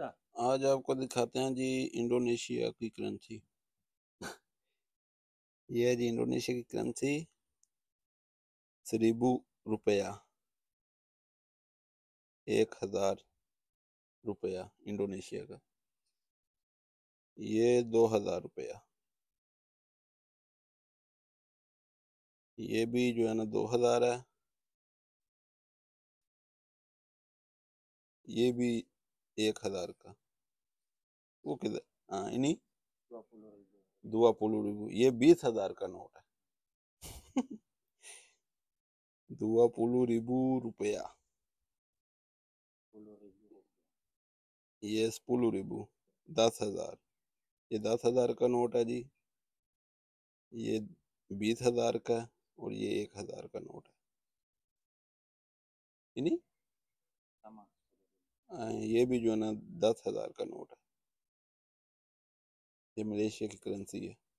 आज आपको दिखाते हैं जी इंडोनेशिया की करेंसी यह जी इंडोनेशिया की करेंसी सरीबू रुपया एक हजार रुपया इंडोनेशिया का ये दो हजार रुपया ये भी जो है ना दो हजार है ये भी एक हजार का वो किधर यानी हाँ, दुआ पुलू ये बीस हजार का नोट है दुआ पुलू रिबू रुपया यस पुलू दस हजार ये दस हजार का नोट है जी ये बीस हजार का और ये एक हजार का नोट है यानी ये भी जो है ना दस हज़ार का नोट है ये मलेशिया की करेंसी है